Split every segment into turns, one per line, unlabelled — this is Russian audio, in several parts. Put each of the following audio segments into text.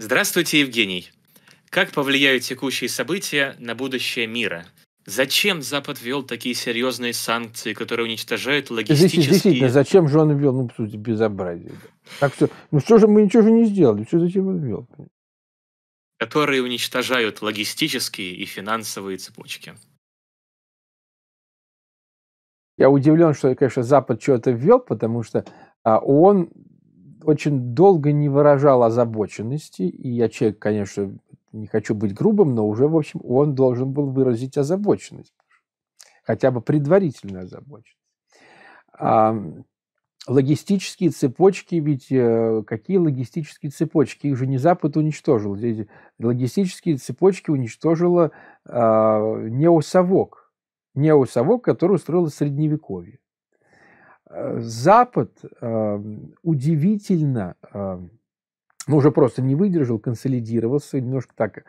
Здравствуйте, Евгений. Как повлияют текущие события на будущее мира? Зачем Запад ввел такие серьезные санкции, которые уничтожают логистические... Здесь, действительно, зачем же он ввел? Ну, по сути, безобразие. Так что, ну что же, мы ничего же не сделали. Что зачем он ввел? Которые уничтожают логистические и финансовые цепочки. Я удивлен, что, конечно, Запад что то ввел, потому что а, он очень долго не выражал озабоченности, и я человек, конечно, не хочу быть грубым, но уже, в общем, он должен был выразить озабоченность, хотя бы предварительную озабоченность. А, логистические цепочки, ведь э, какие логистические цепочки? Их же не Запад уничтожил. Здесь логистические цепочки уничтожила э, неосовок. Неосовок, который устроил Средневековье. Э, Запад эм, удивительно, эм, ну, уже просто не выдержал, консолидировался, немножко так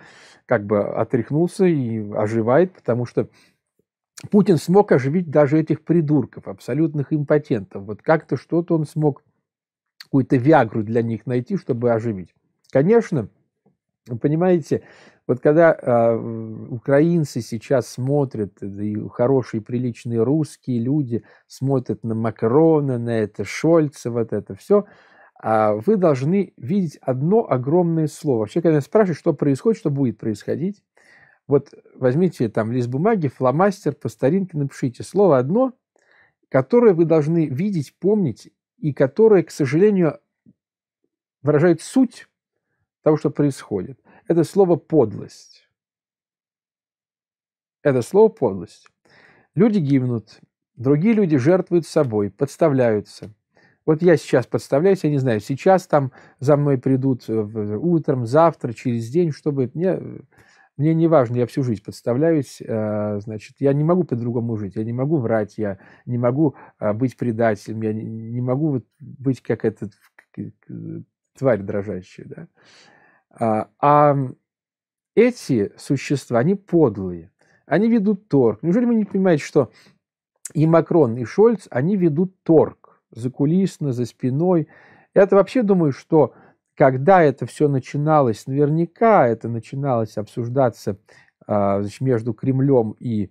как бы отряхнулся и оживает, потому что Путин смог оживить даже этих придурков, абсолютных импотентов. Вот как-то что-то он смог, какую-то виагру для них найти, чтобы оживить. Конечно, вы понимаете, вот когда э, украинцы сейчас смотрят, и хорошие, приличные русские люди смотрят на Макрона, на это Шольца, вот это все, э, а вы должны видеть одно огромное слово. Вообще, когда спрашивают, что происходит, что будет происходить, вот возьмите там лист бумаги, фломастер, по старинке напишите слово одно, которое вы должны видеть, помнить, и которое, к сожалению, выражает суть того, что происходит. Это слово «подлость». Это слово «подлость». Люди гибнут, другие люди жертвуют собой, подставляются. Вот я сейчас подставляюсь, я не знаю, сейчас там за мной придут э, э, утром, завтра, через день, чтобы мне, мне не важно, я всю жизнь подставляюсь, э, значит, я не могу по-другому жить, я не могу врать, я не могу а, быть предателем, я не могу быть как этот тварь дрожащая, да. А, а эти существа, они подлые, они ведут торг. Неужели вы не понимаете, что и Макрон, и Шольц, они ведут торг за кулисно, за спиной. я вообще думаю, что когда это все начиналось, наверняка это начиналось обсуждаться а, значит, между Кремлем и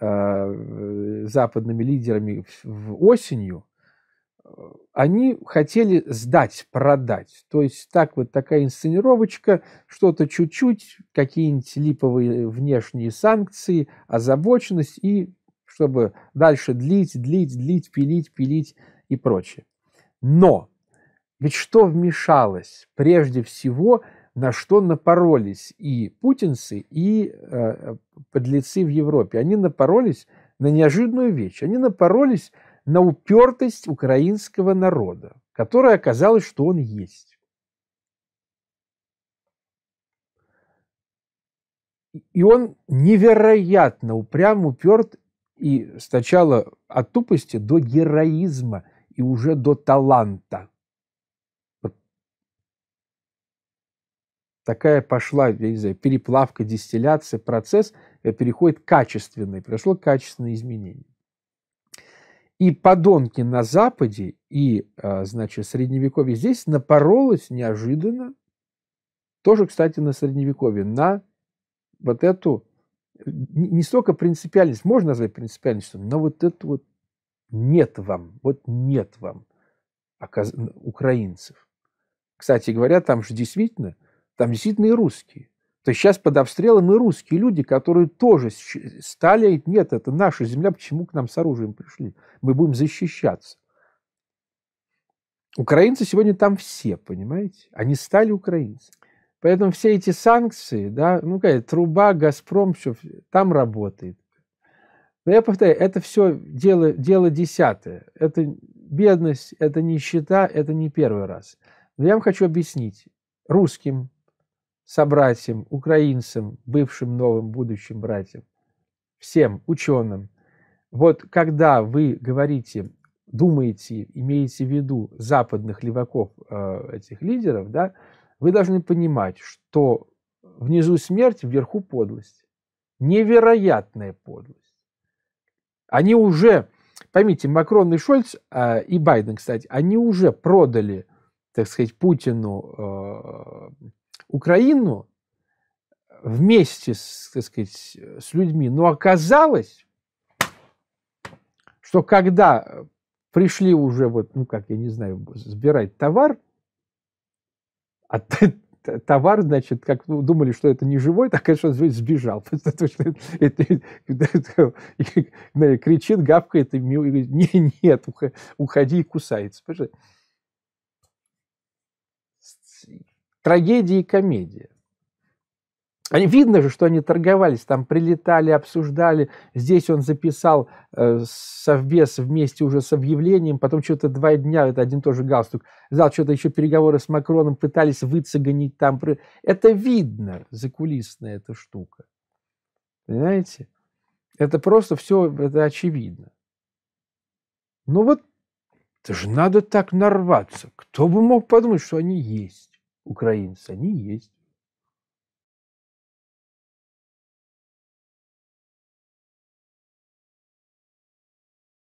а, э, западными лидерами в осенью, они хотели сдать, продать. То есть так вот такая инсценировочка, что-то чуть-чуть, какие-нибудь липовые внешние санкции, озабоченность и чтобы дальше длить, длить, длить, пилить, пилить и прочее. Но ведь что вмешалось? Прежде всего, на что напоролись и путинцы, и э, подлецы в Европе. Они напоролись на неожиданную вещь. Они напоролись на упертость украинского народа, которая оказалось, что он есть. И он невероятно упрям уперт и сначала от тупости до героизма и уже до таланта. Вот. Такая пошла, я не знаю, переплавка, дистилляция, процесс э, переходит качественный, качественной, произошло качественное изменение и подонки на Западе, и, э, значит, Средневековье здесь напоролось неожиданно, тоже, кстати, на Средневековье, на вот эту, не столько принципиальность, можно назвать принципиальностью, но вот это вот нет вам, вот нет вам украинцев. Кстати говоря, там же действительно, там действительно и русские. То сейчас под обстрелом и русские люди, которые тоже стали, нет, это наша земля, почему к нам с оружием пришли? Мы будем защищаться. Украинцы сегодня там все, понимаете? Они стали украинцами. Поэтому все эти санкции, да, ну какая труба, Газпром, все, там работает. Но я повторяю, это все дело, дело десятое. Это бедность, это нищета, это не первый раз. Но я вам хочу объяснить русским, собратьям, украинцам, бывшим, новым, будущим братьям, всем ученым. Вот когда вы говорите, думаете, имеете в виду западных леваков, э, этих лидеров, да, вы должны понимать, что внизу смерть, вверху подлость. Невероятная подлость. Они уже, поймите, Макрон и Шольц, э, и Байден, кстати, они уже продали, так сказать, Путину э, Украину вместе с, так сказать, с людьми. Но оказалось, что когда э, пришли уже, вот, ну как, я не знаю, сбирать товар, а товар, значит, как ну, думали, что это не живой, так, конечно, сбежал. Кричит, гавкает, и говорит, не, нет, уходи и кусается трагедия и комедия. Они, видно же, что они торговались, там прилетали, обсуждали. Здесь он записал э, совбез вместе уже с объявлением, потом что-то два дня, это один тоже галстук, взял что-то еще переговоры с Макроном, пытались выцегонить там. Это видно, закулисная эта штука. Понимаете? Это просто все, это очевидно. Ну вот, это же надо так нарваться. Кто бы мог подумать, что они есть украинцы, они есть.